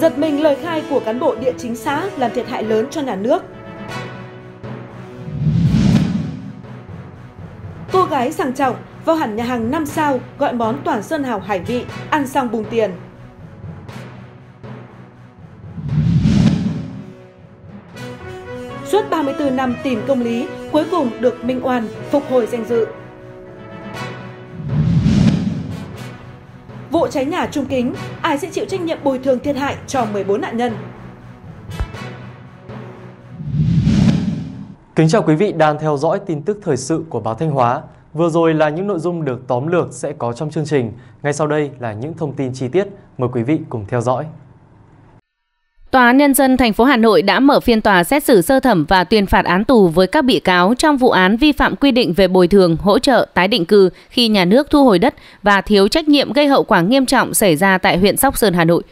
Giật mình lời khai của cán bộ địa chính xã làm thiệt hại lớn cho nhà nước. Cô gái sang trọng vào hẳn nhà hàng 5 sao gọi món toàn sơn hào hải vị, ăn xong bùng tiền. Suốt 34 năm tìm công lý, cuối cùng được Minh Oan phục hồi danh dự. Vụ cháy nhà trung kính, ai sẽ chịu trách nhiệm bồi thường thiệt hại cho 14 nạn nhân? Kính chào quý vị đang theo dõi tin tức thời sự của báo Thanh Hóa. Vừa rồi là những nội dung được tóm lược sẽ có trong chương trình. Ngay sau đây là những thông tin chi tiết. Mời quý vị cùng theo dõi. Tòa án Nhân dân thành phố Hà Nội đã mở phiên tòa xét xử sơ thẩm và tuyên phạt án tù với các bị cáo trong vụ án vi phạm quy định về bồi thường, hỗ trợ, tái định cư khi nhà nước thu hồi đất và thiếu trách nhiệm gây hậu quả nghiêm trọng xảy ra tại huyện Sóc Sơn, Hà Nội.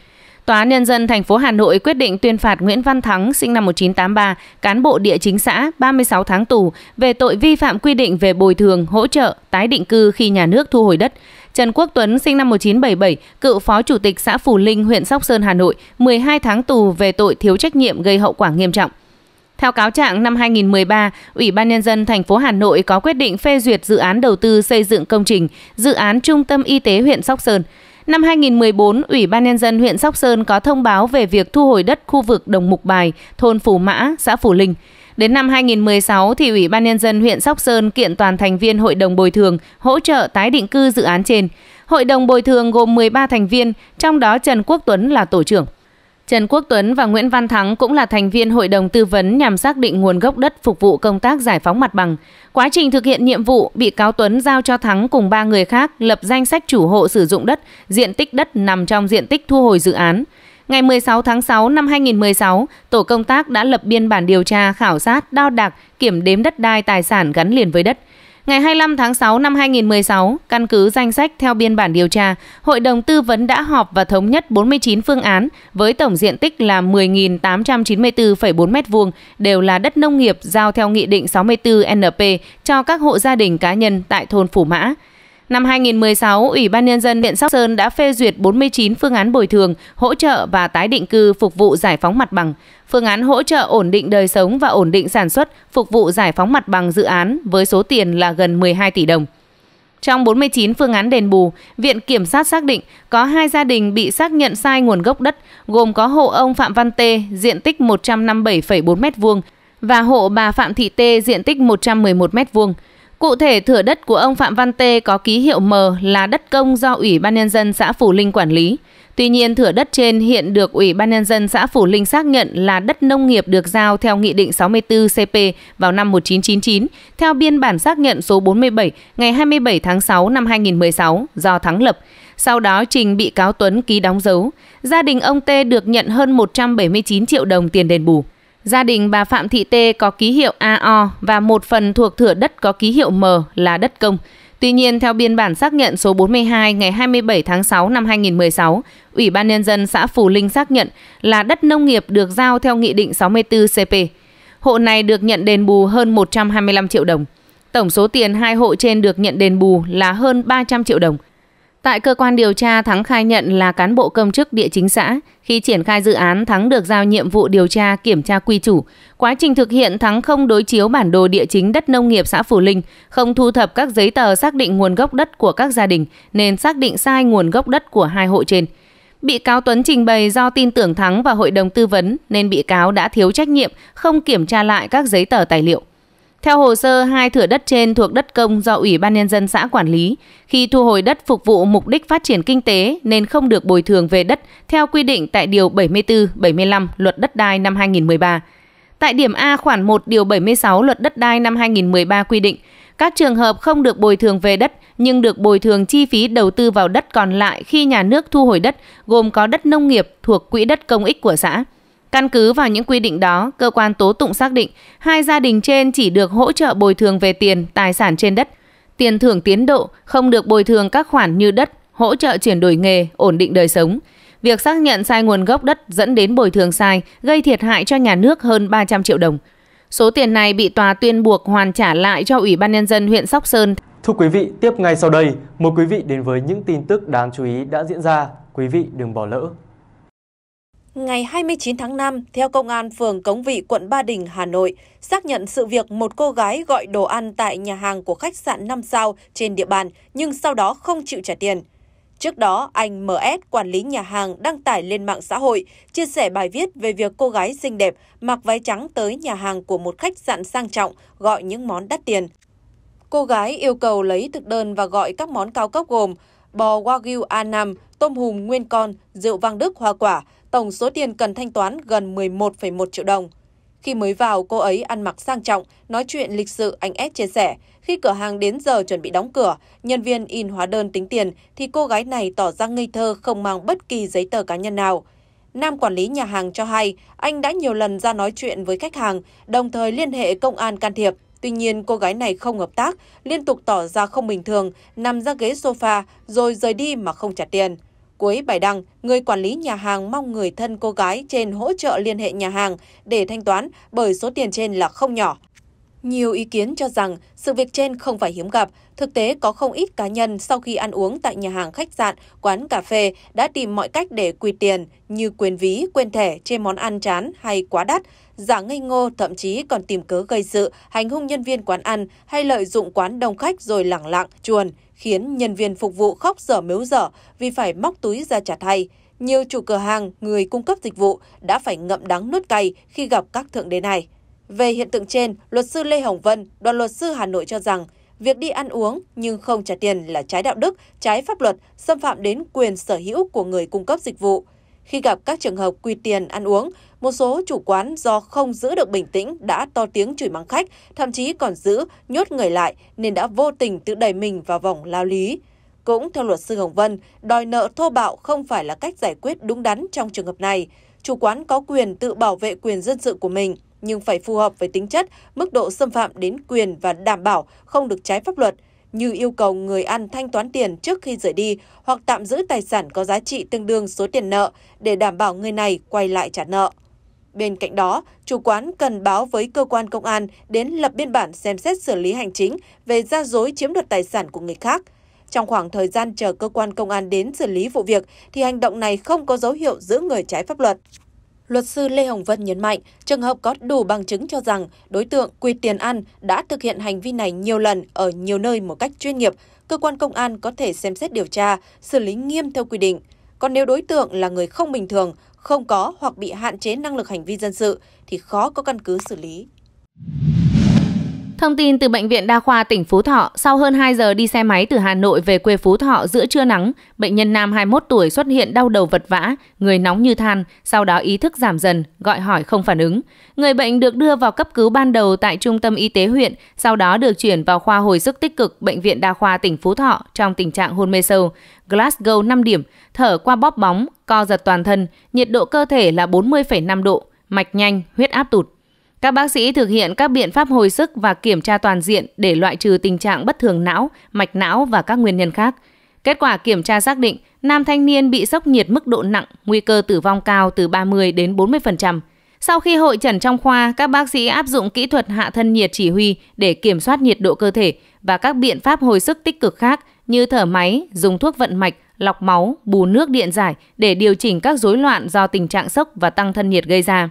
Tòa án Nhân dân thành phố Hà Nội quyết định tuyên phạt Nguyễn Văn Thắng, sinh năm 1983, cán bộ địa chính xã, 36 tháng tù về tội vi phạm quy định về bồi thường, hỗ trợ, tái định cư khi nhà nước thu hồi đất. Trần Quốc Tuấn sinh năm 1977, cựu phó chủ tịch xã Phù Linh, huyện Sóc Sơn, Hà Nội, 12 tháng tù về tội thiếu trách nhiệm gây hậu quả nghiêm trọng. Theo cáo trạng năm 2013, Ủy ban nhân dân thành phố Hà Nội có quyết định phê duyệt dự án đầu tư xây dựng công trình, dự án trung tâm y tế huyện Sóc Sơn. Năm 2014, Ủy ban nhân dân huyện Sóc Sơn có thông báo về việc thu hồi đất khu vực Đồng Mục Bài, thôn Phù Mã, xã Phù Linh. Đến năm 2016 thì Ủy ban nhân dân huyện Sóc Sơn kiện toàn thành viên hội đồng bồi thường hỗ trợ tái định cư dự án trên. Hội đồng bồi thường gồm 13 thành viên, trong đó Trần Quốc Tuấn là tổ trưởng. Trần Quốc Tuấn và Nguyễn Văn Thắng cũng là thành viên hội đồng tư vấn nhằm xác định nguồn gốc đất phục vụ công tác giải phóng mặt bằng. Quá trình thực hiện nhiệm vụ, bị cáo Tuấn giao cho Thắng cùng ba người khác lập danh sách chủ hộ sử dụng đất, diện tích đất nằm trong diện tích thu hồi dự án. Ngày 16 tháng 6 năm 2016, tổ công tác đã lập biên bản điều tra, khảo sát, đo đạc, kiểm đếm đất đai tài sản gắn liền với đất. Ngày 25 tháng 6 năm 2016, căn cứ danh sách theo biên bản điều tra, Hội đồng tư vấn đã họp và thống nhất 49 phương án với tổng diện tích là 10.894,4 m2, đều là đất nông nghiệp giao theo Nghị định 64 NP cho các hộ gia đình cá nhân tại thôn Phủ Mã. Năm 2016, Ủy ban Nhân dân huyện Sóc Sơn đã phê duyệt 49 phương án bồi thường, hỗ trợ và tái định cư phục vụ giải phóng mặt bằng. Phương án hỗ trợ ổn định đời sống và ổn định sản xuất phục vụ giải phóng mặt bằng dự án với số tiền là gần 12 tỷ đồng. Trong 49 phương án đền bù, Viện Kiểm sát xác định có hai gia đình bị xác nhận sai nguồn gốc đất, gồm có hộ ông Phạm Văn Tê, diện tích 157,4 m2 và hộ bà Phạm Thị Tê, diện tích 111 m2. Cụ thể, thửa đất của ông Phạm Văn Tê có ký hiệu M là đất công do Ủy ban Nhân dân xã Phủ Linh quản lý. Tuy nhiên, thửa đất trên hiện được Ủy ban Nhân dân xã Phủ Linh xác nhận là đất nông nghiệp được giao theo Nghị định 64 CP vào năm 1999, theo biên bản xác nhận số 47 ngày 27 tháng 6 năm 2016 do Thắng lập. Sau đó trình bị cáo Tuấn ký đóng dấu. Gia đình ông Tê được nhận hơn 179 triệu đồng tiền đền bù. Gia đình bà Phạm Thị Tê có ký hiệu AO và một phần thuộc thửa đất có ký hiệu M là đất công. Tuy nhiên, theo biên bản xác nhận số 42 ngày 27 tháng 6 năm 2016, Ủy ban Nhân dân xã Phù Linh xác nhận là đất nông nghiệp được giao theo Nghị định 64 CP. Hộ này được nhận đền bù hơn 125 triệu đồng. Tổng số tiền hai hộ trên được nhận đền bù là hơn 300 triệu đồng. Tại cơ quan điều tra, Thắng khai nhận là cán bộ công chức địa chính xã. Khi triển khai dự án, Thắng được giao nhiệm vụ điều tra, kiểm tra quy chủ. Quá trình thực hiện, Thắng không đối chiếu bản đồ địa chính đất nông nghiệp xã Phù Linh, không thu thập các giấy tờ xác định nguồn gốc đất của các gia đình, nên xác định sai nguồn gốc đất của hai hộ trên. Bị cáo Tuấn trình bày do tin tưởng Thắng và hội đồng tư vấn nên bị cáo đã thiếu trách nhiệm không kiểm tra lại các giấy tờ tài liệu. Theo hồ sơ, hai thửa đất trên thuộc đất công do Ủy ban Nhân dân xã quản lý. Khi thu hồi đất phục vụ mục đích phát triển kinh tế nên không được bồi thường về đất theo quy định tại Điều 74-75 Luật Đất đai năm 2013. Tại điểm A khoản 1 Điều 76 Luật Đất đai năm 2013 quy định, các trường hợp không được bồi thường về đất nhưng được bồi thường chi phí đầu tư vào đất còn lại khi nhà nước thu hồi đất gồm có đất nông nghiệp thuộc quỹ đất công ích của xã. Căn cứ vào những quy định đó, cơ quan tố tụng xác định hai gia đình trên chỉ được hỗ trợ bồi thường về tiền, tài sản trên đất, tiền thưởng tiến độ, không được bồi thường các khoản như đất, hỗ trợ chuyển đổi nghề, ổn định đời sống. Việc xác nhận sai nguồn gốc đất dẫn đến bồi thường sai, gây thiệt hại cho nhà nước hơn 300 triệu đồng. Số tiền này bị tòa tuyên buộc hoàn trả lại cho Ủy ban Nhân dân huyện Sóc Sơn. Thưa quý vị, tiếp ngay sau đây, mời quý vị đến với những tin tức đáng chú ý đã diễn ra. Quý vị đừng bỏ lỡ. Ngày 29 tháng 5, theo Công an phường Cống Vị, quận Ba Đình, Hà Nội, xác nhận sự việc một cô gái gọi đồ ăn tại nhà hàng của khách sạn 5 sao trên địa bàn nhưng sau đó không chịu trả tiền. Trước đó, anh MS, quản lý nhà hàng, đăng tải lên mạng xã hội, chia sẻ bài viết về việc cô gái xinh đẹp mặc váy trắng tới nhà hàng của một khách sạn sang trọng, gọi những món đắt tiền. Cô gái yêu cầu lấy thực đơn và gọi các món cao cấp gồm bò Wagyu A5, tôm hùm nguyên con, rượu vang Đức hoa quả, tổng số tiền cần thanh toán gần 11,1 triệu đồng. Khi mới vào, cô ấy ăn mặc sang trọng, nói chuyện lịch sự, anh S chia sẻ. Khi cửa hàng đến giờ chuẩn bị đóng cửa, nhân viên in hóa đơn tính tiền thì cô gái này tỏ ra ngây thơ không mang bất kỳ giấy tờ cá nhân nào. Nam quản lý nhà hàng cho hay, anh đã nhiều lần ra nói chuyện với khách hàng, đồng thời liên hệ công an can thiệp. Tuy nhiên, cô gái này không hợp tác, liên tục tỏ ra không bình thường, nằm ra ghế sofa rồi rời đi mà không trả tiền cuối bài đăng, người quản lý nhà hàng mong người thân cô gái trên hỗ trợ liên hệ nhà hàng để thanh toán bởi số tiền trên là không nhỏ. Nhiều ý kiến cho rằng sự việc trên không phải hiếm gặp. Thực tế có không ít cá nhân sau khi ăn uống tại nhà hàng khách sạn, quán cà phê đã tìm mọi cách để quy tiền như quyền ví, quên thẻ trên món ăn chán hay quá đắt, giả ngây ngô thậm chí còn tìm cớ gây sự, hành hung nhân viên quán ăn hay lợi dụng quán đông khách rồi lẳng lặng, chuồn, khiến nhân viên phục vụ khóc dở mếu dở vì phải móc túi ra trả thay. Nhiều chủ cửa hàng, người cung cấp dịch vụ đã phải ngậm đắng nuốt cay khi gặp các thượng đế này. Về hiện tượng trên, luật sư Lê Hồng Vân, đoàn luật sư Hà Nội cho rằng, việc đi ăn uống nhưng không trả tiền là trái đạo đức, trái pháp luật, xâm phạm đến quyền sở hữu của người cung cấp dịch vụ. Khi gặp các trường hợp quy tiền ăn uống, một số chủ quán do không giữ được bình tĩnh đã to tiếng chửi mắng khách, thậm chí còn giữ, nhốt người lại nên đã vô tình tự đẩy mình vào vòng lao lý. Cũng theo luật sư Hồng Vân, đòi nợ thô bạo không phải là cách giải quyết đúng đắn trong trường hợp này. Chủ quán có quyền tự bảo vệ quyền dân sự của mình nhưng phải phù hợp với tính chất, mức độ xâm phạm đến quyền và đảm bảo không được trái pháp luật, như yêu cầu người ăn thanh toán tiền trước khi rời đi hoặc tạm giữ tài sản có giá trị tương đương số tiền nợ để đảm bảo người này quay lại trả nợ. Bên cạnh đó, chủ quán cần báo với cơ quan công an đến lập biên bản xem xét xử lý hành chính về gian dối chiếm đoạt tài sản của người khác. Trong khoảng thời gian chờ cơ quan công an đến xử lý vụ việc thì hành động này không có dấu hiệu giữ người trái pháp luật. Luật sư Lê Hồng Vân nhấn mạnh, trường hợp có đủ bằng chứng cho rằng đối tượng Quy Tiền An đã thực hiện hành vi này nhiều lần ở nhiều nơi một cách chuyên nghiệp, cơ quan công an có thể xem xét điều tra, xử lý nghiêm theo quy định. Còn nếu đối tượng là người không bình thường, không có hoặc bị hạn chế năng lực hành vi dân sự thì khó có căn cứ xử lý. Thông tin từ Bệnh viện Đa khoa tỉnh Phú Thọ, sau hơn 2 giờ đi xe máy từ Hà Nội về quê Phú Thọ giữa trưa nắng, bệnh nhân nam 21 tuổi xuất hiện đau đầu vật vã, người nóng như than, sau đó ý thức giảm dần, gọi hỏi không phản ứng. Người bệnh được đưa vào cấp cứu ban đầu tại Trung tâm Y tế huyện, sau đó được chuyển vào khoa hồi sức tích cực Bệnh viện Đa khoa tỉnh Phú Thọ trong tình trạng hôn mê sâu. Glasgow 5 điểm, thở qua bóp bóng, co giật toàn thân, nhiệt độ cơ thể là 40,5 độ, mạch nhanh, huyết áp tụt. Các bác sĩ thực hiện các biện pháp hồi sức và kiểm tra toàn diện để loại trừ tình trạng bất thường não, mạch não và các nguyên nhân khác. Kết quả kiểm tra xác định nam thanh niên bị sốc nhiệt mức độ nặng, nguy cơ tử vong cao từ 30 đến 40%. Sau khi hội trần trong khoa, các bác sĩ áp dụng kỹ thuật hạ thân nhiệt chỉ huy để kiểm soát nhiệt độ cơ thể và các biện pháp hồi sức tích cực khác như thở máy, dùng thuốc vận mạch, lọc máu, bù nước điện giải để điều chỉnh các rối loạn do tình trạng sốc và tăng thân nhiệt gây ra.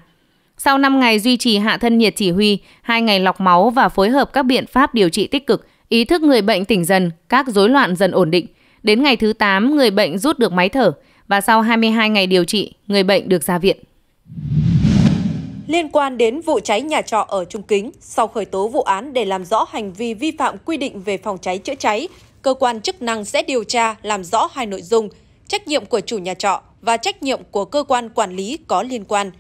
Sau 5 ngày duy trì hạ thân nhiệt chỉ huy, 2 ngày lọc máu và phối hợp các biện pháp điều trị tích cực, ý thức người bệnh tỉnh dần, các rối loạn dần ổn định. Đến ngày thứ 8, người bệnh rút được máy thở và sau 22 ngày điều trị, người bệnh được ra viện. Liên quan đến vụ cháy nhà trọ ở Trung Kính, sau khởi tố vụ án để làm rõ hành vi vi phạm quy định về phòng cháy chữa cháy, cơ quan chức năng sẽ điều tra làm rõ hai nội dung, trách nhiệm của chủ nhà trọ và trách nhiệm của cơ quan quản lý có liên quan –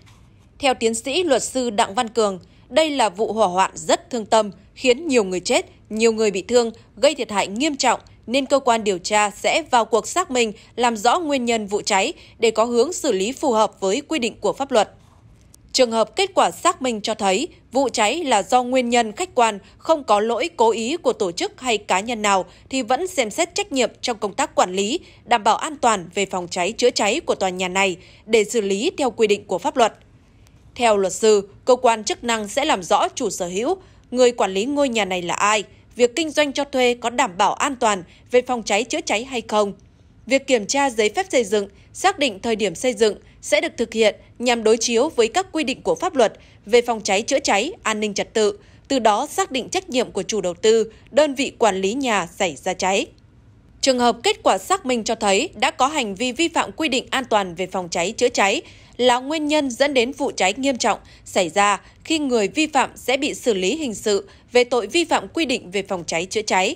theo tiến sĩ luật sư Đặng Văn Cường, đây là vụ hỏa hoạn rất thương tâm, khiến nhiều người chết, nhiều người bị thương, gây thiệt hại nghiêm trọng, nên cơ quan điều tra sẽ vào cuộc xác minh, làm rõ nguyên nhân vụ cháy để có hướng xử lý phù hợp với quy định của pháp luật. Trường hợp kết quả xác minh cho thấy vụ cháy là do nguyên nhân khách quan, không có lỗi cố ý của tổ chức hay cá nhân nào thì vẫn xem xét trách nhiệm trong công tác quản lý, đảm bảo an toàn về phòng cháy chữa cháy của tòa nhà này để xử lý theo quy định của pháp luật. Theo luật sư, cơ quan chức năng sẽ làm rõ chủ sở hữu, người quản lý ngôi nhà này là ai, việc kinh doanh cho thuê có đảm bảo an toàn về phòng cháy chữa cháy hay không. Việc kiểm tra giấy phép xây dựng, xác định thời điểm xây dựng sẽ được thực hiện nhằm đối chiếu với các quy định của pháp luật về phòng cháy chữa cháy, an ninh trật tự, từ đó xác định trách nhiệm của chủ đầu tư, đơn vị quản lý nhà xảy ra cháy. Trường hợp kết quả xác minh cho thấy đã có hành vi vi phạm quy định an toàn về phòng cháy chữa cháy là nguyên nhân dẫn đến vụ cháy nghiêm trọng xảy ra khi người vi phạm sẽ bị xử lý hình sự về tội vi phạm quy định về phòng cháy chữa cháy.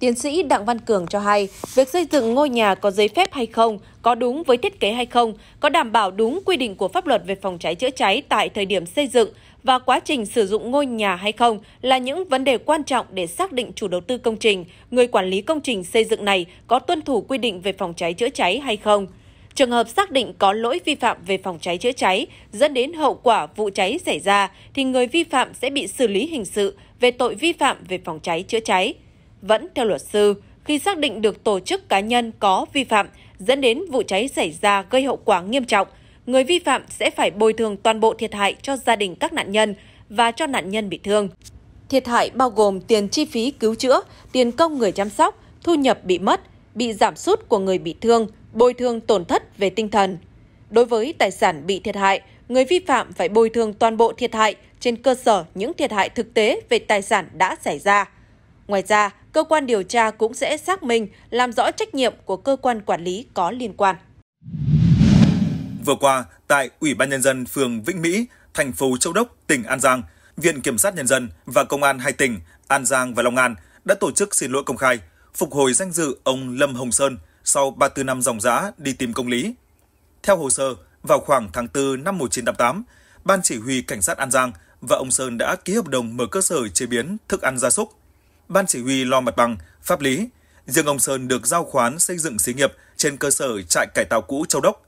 Tiến sĩ Đặng Văn Cường cho hay, việc xây dựng ngôi nhà có giấy phép hay không, có đúng với thiết kế hay không, có đảm bảo đúng quy định của pháp luật về phòng cháy chữa cháy tại thời điểm xây dựng và quá trình sử dụng ngôi nhà hay không là những vấn đề quan trọng để xác định chủ đầu tư công trình, người quản lý công trình xây dựng này có tuân thủ quy định về phòng cháy chữa cháy hay không. Trường hợp xác định có lỗi vi phạm về phòng cháy chữa cháy dẫn đến hậu quả vụ cháy xảy ra thì người vi phạm sẽ bị xử lý hình sự về tội vi phạm về phòng cháy chữa cháy. Vẫn theo luật sư, khi xác định được tổ chức cá nhân có vi phạm dẫn đến vụ cháy xảy ra gây hậu quả nghiêm trọng, người vi phạm sẽ phải bồi thường toàn bộ thiệt hại cho gia đình các nạn nhân và cho nạn nhân bị thương. Thiệt hại bao gồm tiền chi phí cứu chữa, tiền công người chăm sóc, thu nhập bị mất, bị giảm sút của người bị thương, bồi thường tổn thất về tinh thần. Đối với tài sản bị thiệt hại, người vi phạm phải bồi thường toàn bộ thiệt hại trên cơ sở những thiệt hại thực tế về tài sản đã xảy ra. Ngoài ra, cơ quan điều tra cũng sẽ xác minh, làm rõ trách nhiệm của cơ quan quản lý có liên quan. Vừa qua, tại Ủy ban Nhân dân phường Vĩnh Mỹ, thành phố Châu Đốc, tỉnh An Giang, Viện Kiểm sát Nhân dân và Công an hai tỉnh An Giang và Long An đã tổ chức xin lỗi công khai, phục hồi danh dự ông Lâm Hồng Sơn, sau 34 năm dòng giã đi tìm công lý. Theo hồ sơ, vào khoảng tháng 4 năm 1988, Ban Chỉ huy Cảnh sát An Giang và ông Sơn đã ký hợp đồng mở cơ sở chế biến thức ăn gia súc. Ban Chỉ huy lo mặt bằng, pháp lý. Riêng ông Sơn được giao khoán xây dựng xí nghiệp trên cơ sở trại cải tạo cũ Châu Đốc.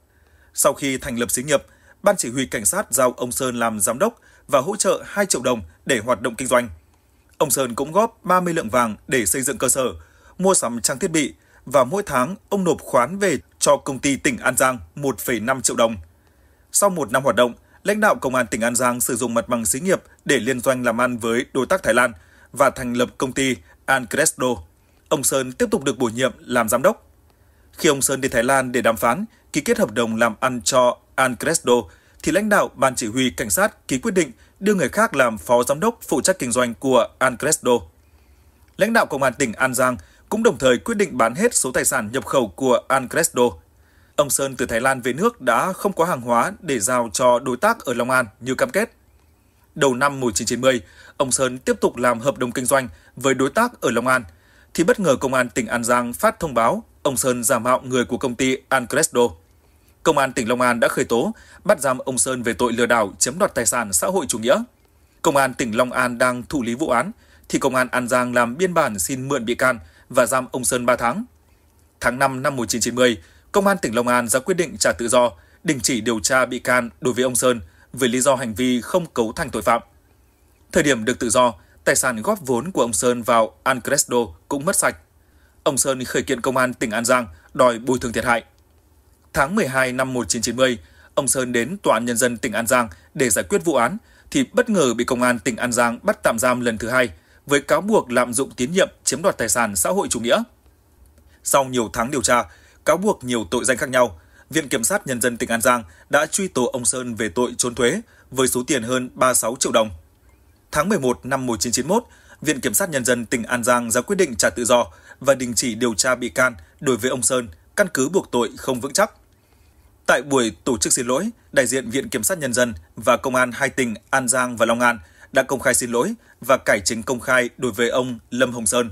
Sau khi thành lập xí nghiệp, Ban Chỉ huy Cảnh sát giao ông Sơn làm giám đốc và hỗ trợ 2 triệu đồng để hoạt động kinh doanh. Ông Sơn cũng góp 30 lượng vàng để xây dựng cơ sở, mua sắm trang thiết bị, và mỗi tháng ông nộp khoán về cho công ty tỉnh An Giang 1,5 triệu đồng. Sau một năm hoạt động, lãnh đạo Công an tỉnh An Giang sử dụng mặt bằng xí nghiệp để liên doanh làm ăn với đối tác Thái Lan và thành lập công ty An Ancresto. Ông Sơn tiếp tục được bổ nhiệm làm giám đốc. Khi ông Sơn đi Thái Lan để đàm phán, ký kết hợp đồng làm ăn cho An Ancresto, thì lãnh đạo Ban Chỉ huy Cảnh sát ký quyết định đưa người khác làm phó giám đốc phụ trách kinh doanh của An Ancresto. Lãnh đạo Công an tỉnh An Giang cũng đồng thời quyết định bán hết số tài sản nhập khẩu của Ancresto. Ông Sơn từ Thái Lan về nước đã không có hàng hóa để giao cho đối tác ở Long An như cam kết. Đầu năm 1990, ông Sơn tiếp tục làm hợp đồng kinh doanh với đối tác ở Long An, thì bất ngờ Công an tỉnh An Giang phát thông báo ông Sơn giả mạo người của công ty Ancresto. Công an tỉnh Long An đã khởi tố, bắt giam ông Sơn về tội lừa đảo chiếm đoạt tài sản xã hội chủ nghĩa. Công an tỉnh Long An đang thụ lý vụ án, thì Công an An Giang làm biên bản xin mượn bị can – và giam ông Sơn 3 tháng. Tháng 5 năm 1990, Công an tỉnh Long An ra quyết định trả tự do, đình chỉ điều tra bị can đối với ông Sơn vì lý do hành vi không cấu thành tội phạm. Thời điểm được tự do, tài sản góp vốn của ông Sơn vào Ancresto cũng mất sạch. Ông Sơn khởi kiện công an tỉnh An Giang đòi bồi thường thiệt hại. Tháng 12 năm 1990, ông Sơn đến Tòa án Nhân dân tỉnh An Giang để giải quyết vụ án, thì bất ngờ bị công an tỉnh An Giang bắt tạm giam lần thứ hai với cáo buộc lạm dụng tín nhiệm chiếm đoạt tài sản xã hội chủ nghĩa. Sau nhiều tháng điều tra, cáo buộc nhiều tội danh khác nhau, Viện Kiểm sát Nhân dân tỉnh An Giang đã truy tố ông Sơn về tội trốn thuế với số tiền hơn 36 triệu đồng. Tháng 11 năm 1991, Viện Kiểm sát Nhân dân tỉnh An Giang ra quyết định trả tự do và đình chỉ điều tra bị can đối với ông Sơn, căn cứ buộc tội không vững chắc. Tại buổi tổ chức xin lỗi, đại diện Viện Kiểm sát Nhân dân và Công an hai tỉnh An Giang và Long An đã công khai xin lỗi và cải chính công khai đối với ông Lâm Hồng Sơn.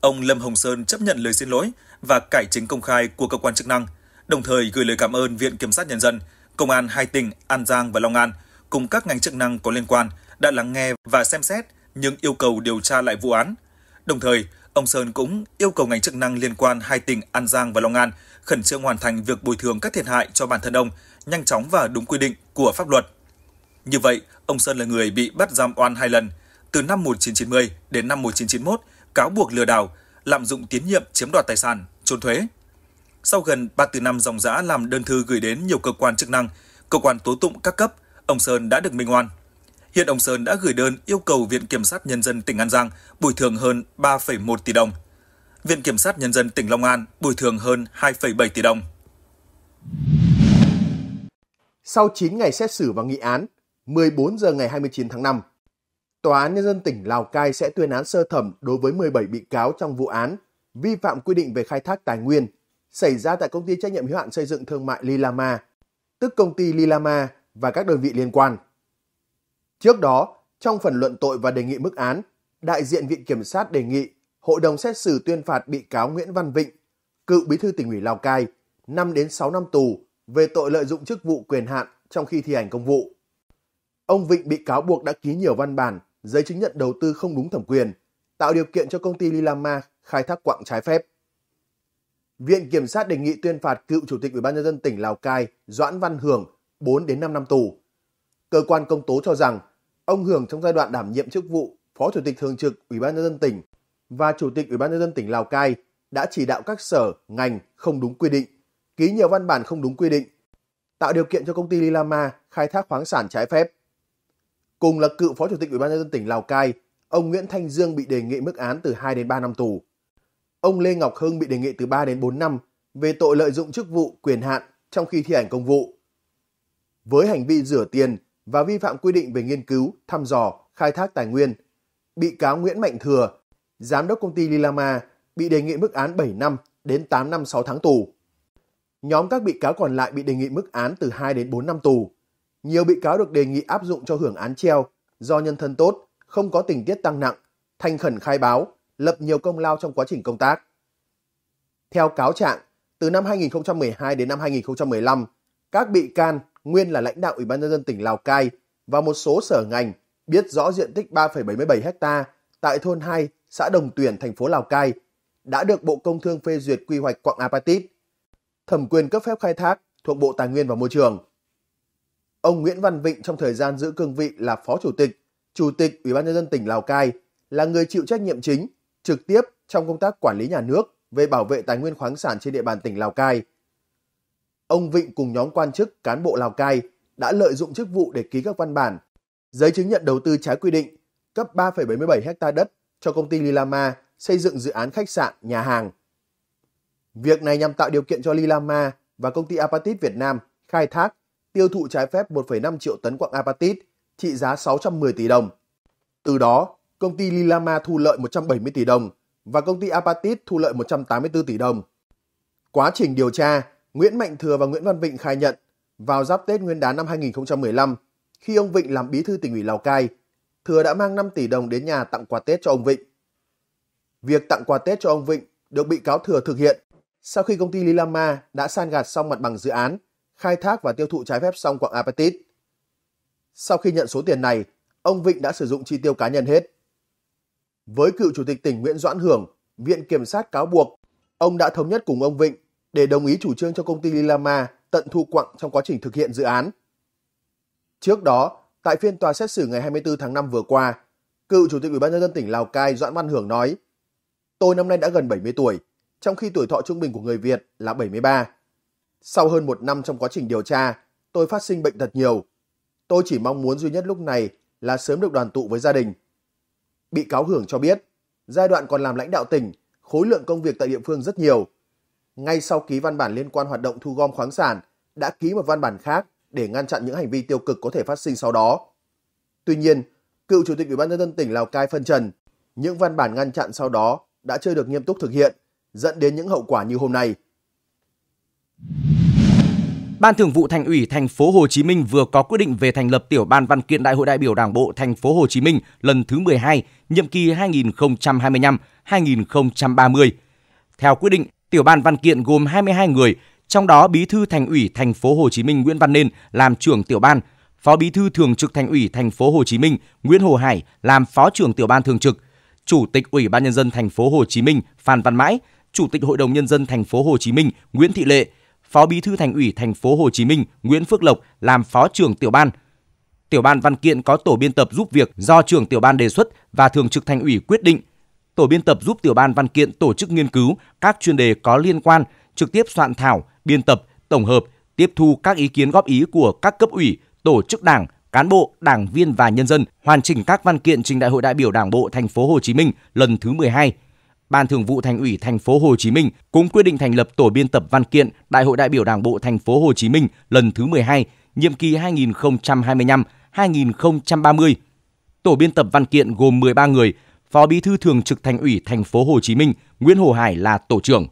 Ông Lâm Hồng Sơn chấp nhận lời xin lỗi và cải chính công khai của cơ quan chức năng, đồng thời gửi lời cảm ơn Viện Kiểm sát Nhân dân, Công an hai tỉnh An Giang và Long An cùng các ngành chức năng có liên quan đã lắng nghe và xem xét những yêu cầu điều tra lại vụ án. Đồng thời, ông Sơn cũng yêu cầu ngành chức năng liên quan hai tỉnh An Giang và Long An khẩn trương hoàn thành việc bồi thường các thiệt hại cho bản thân ông, nhanh chóng và đúng quy định của pháp luật. Như vậy, Ông Sơn là người bị bắt giam oan hai lần, từ năm 1990 đến năm 1991, cáo buộc lừa đảo, lạm dụng tín nhiệm chiếm đoạt tài sản, trốn thuế. Sau gần từ năm dòng dã làm đơn thư gửi đến nhiều cơ quan chức năng, cơ quan tố tụng các cấp, ông Sơn đã được minh oan. Hiện ông Sơn đã gửi đơn yêu cầu Viện Kiểm sát Nhân dân tỉnh An Giang bồi thường hơn 3,1 tỷ đồng. Viện Kiểm sát Nhân dân tỉnh Long An bồi thường hơn 2,7 tỷ đồng. Sau 9 ngày xét xử và nghị án, 14 giờ ngày 29 tháng 5. Tòa án Nhân dân tỉnh Lào Cai sẽ tuyên án sơ thẩm đối với 17 bị cáo trong vụ án vi phạm quy định về khai thác tài nguyên xảy ra tại công ty trách nhiệm hữu hạn xây dựng thương mại Lilama, tức công ty Lilama và các đơn vị liên quan. Trước đó, trong phần luận tội và đề nghị mức án, đại diện Viện Kiểm sát đề nghị Hội đồng xét xử tuyên phạt bị cáo Nguyễn Văn Vịnh, cựu bí thư tỉnh ủy Lào Cai, 5 đến 6 năm tù về tội lợi dụng chức vụ quyền hạn trong khi thi hành công vụ. Ông Vịnh bị cáo buộc đã ký nhiều văn bản, giấy chứng nhận đầu tư không đúng thẩm quyền, tạo điều kiện cho công ty Lilama khai thác quặng trái phép. Viện Kiểm sát đề nghị tuyên phạt cựu Chủ tịch Ủy ban nhân dân tỉnh Lào Cai Doãn Văn Hưởng 4 đến 5 năm tù. Cơ quan công tố cho rằng ông Hưởng trong giai đoạn đảm nhiệm chức vụ Phó Chủ tịch Thường trực Ủy ban nhân dân tỉnh và Chủ tịch Ủy ban nhân dân tỉnh Lào Cai đã chỉ đạo các sở, ngành không đúng quy định, ký nhiều văn bản không đúng quy định, tạo điều kiện cho công ty Lilama khai thác khoáng sản trái phép cùng là cựu phó chủ tịch Ủy ban nhân dân tỉnh Lào Cai, ông Nguyễn Thanh Dương bị đề nghị mức án từ 2 đến 3 năm tù. Ông Lê Ngọc Hưng bị đề nghị từ 3 đến 4 năm về tội lợi dụng chức vụ, quyền hạn trong khi thi hành công vụ. Với hành vi rửa tiền và vi phạm quy định về nghiên cứu, thăm dò, khai thác tài nguyên, bị cáo Nguyễn Mạnh Thừa, giám đốc công ty Lilama bị đề nghị mức án 7 năm đến 8 năm 6 tháng tù. Nhóm các bị cáo còn lại bị đề nghị mức án từ 2 đến 4 năm tù. Nhiều bị cáo được đề nghị áp dụng cho hưởng án treo do nhân thân tốt, không có tình tiết tăng nặng, thành khẩn khai báo, lập nhiều công lao trong quá trình công tác. Theo cáo trạng, từ năm 2012 đến năm 2015, các bị can nguyên là lãnh đạo Ủy ban nhân dân tỉnh Lào Cai và một số sở ngành biết rõ diện tích 3,77 ha tại thôn 2, xã Đồng Tuyển, thành phố Lào Cai đã được Bộ Công Thương phê duyệt quy hoạch quặng apatit. Thẩm quyền cấp phép khai thác thuộc Bộ Tài nguyên và Môi trường. Ông Nguyễn Văn Vịnh trong thời gian giữ cương vị là Phó Chủ tịch, Chủ tịch Ủy ban nhân dân tỉnh Lào Cai là người chịu trách nhiệm chính, trực tiếp trong công tác quản lý nhà nước về bảo vệ tài nguyên khoáng sản trên địa bàn tỉnh Lào Cai. Ông Vịnh cùng nhóm quan chức, cán bộ Lào Cai đã lợi dụng chức vụ để ký các văn bản, giấy chứng nhận đầu tư trái quy định, cấp 3,77 ha đất cho công ty Lilama xây dựng dự án khách sạn, nhà hàng. Việc này nhằm tạo điều kiện cho Lilama và công ty Apatit Việt Nam khai thác tiêu thụ trái phép 1,5 triệu tấn quặng apatit trị giá 610 tỷ đồng. Từ đó, công ty Lilama thu lợi 170 tỷ đồng và công ty Apatit thu lợi 184 tỷ đồng. Quá trình điều tra, Nguyễn Mạnh Thừa và Nguyễn Văn Vịnh khai nhận vào giáp Tết Nguyên đán năm 2015, khi ông Vịnh làm bí thư tỉnh ủy Lào Cai, Thừa đã mang 5 tỷ đồng đến nhà tặng quà Tết cho ông Vịnh. Việc tặng quà Tết cho ông Vịnh được bị cáo Thừa thực hiện sau khi công ty Lilama đã san gạt xong mặt bằng dự án khai thác và tiêu thụ trái phép song quặng apatit. Sau khi nhận số tiền này, ông Vịnh đã sử dụng chi tiêu cá nhân hết. Với cựu chủ tịch tỉnh Nguyễn Doãn Hưởng, Viện Kiểm sát cáo buộc, ông đã thống nhất cùng ông Vịnh để đồng ý chủ trương cho công ty Lilama tận thu quặng trong quá trình thực hiện dự án. Trước đó, tại phiên tòa xét xử ngày 24 tháng 5 vừa qua, cựu chủ tịch Ủy ban nhân dân tỉnh Lào Cai Doãn Văn Hưởng nói: "Tôi năm nay đã gần 70 tuổi, trong khi tuổi thọ trung bình của người Việt là 73. Sau hơn một năm trong quá trình điều tra, tôi phát sinh bệnh thật nhiều. Tôi chỉ mong muốn duy nhất lúc này là sớm được đoàn tụ với gia đình. Bị cáo Hưởng cho biết, giai đoạn còn làm lãnh đạo tỉnh, khối lượng công việc tại địa phương rất nhiều. Ngay sau ký văn bản liên quan hoạt động thu gom khoáng sản, đã ký một văn bản khác để ngăn chặn những hành vi tiêu cực có thể phát sinh sau đó. Tuy nhiên, cựu chủ tịch Ủy ban nhân dân tỉnh Lào Cai phân trần, những văn bản ngăn chặn sau đó đã chưa được nghiêm túc thực hiện, dẫn đến những hậu quả như hôm nay. Ban Thường vụ Thành ủy Thành phố Hồ Chí Minh vừa có quyết định về thành lập tiểu ban văn kiện Đại hội đại biểu Đảng bộ Thành phố Hồ Chí Minh lần thứ 12, nhiệm kỳ 2025-2030. Theo quyết định, tiểu ban văn kiện gồm 22 người, trong đó Bí thư Thành ủy Thành phố Hồ Chí Minh Nguyễn Văn Nên làm trưởng tiểu ban, Phó Bí thư Thường trực Thành ủy Thành phố Hồ Chí Minh Nguyễn Hồ Hải làm Phó trưởng tiểu ban thường trực, Chủ tịch Ủy ban nhân dân Thành phố Hồ Chí Minh Phan Văn Mãi, Chủ tịch Hội đồng nhân dân Thành phố Hồ Chí Minh Nguyễn Thị Lệ, Phó Bí thư Thành ủy Thành phố Hồ Chí Minh Nguyễn Phước Lộc làm phó trưởng tiểu ban. Tiểu ban văn kiện có tổ biên tập giúp việc do trưởng tiểu ban đề xuất và thường trực Thành ủy quyết định. Tổ biên tập giúp tiểu ban văn kiện tổ chức nghiên cứu các chuyên đề có liên quan, trực tiếp soạn thảo, biên tập, tổng hợp, tiếp thu các ý kiến góp ý của các cấp ủy, tổ chức đảng, cán bộ, đảng viên và nhân dân, hoàn chỉnh các văn kiện trình Đại hội đại biểu Đảng bộ thành phố Hồ Chí Minh lần thứ 12 Ban Thường vụ Thành ủy Thành phố Hồ Chí Minh cũng quyết định thành lập tổ biên tập văn kiện Đại hội đại biểu Đảng bộ Thành phố Hồ Chí Minh lần thứ 12, nhiệm kỳ 2025-2030. Tổ biên tập văn kiện gồm 13 người, Phó Bí thư Thường trực Thành ủy Thành phố Hồ Chí Minh Nguyễn Hồ Hải là tổ trưởng.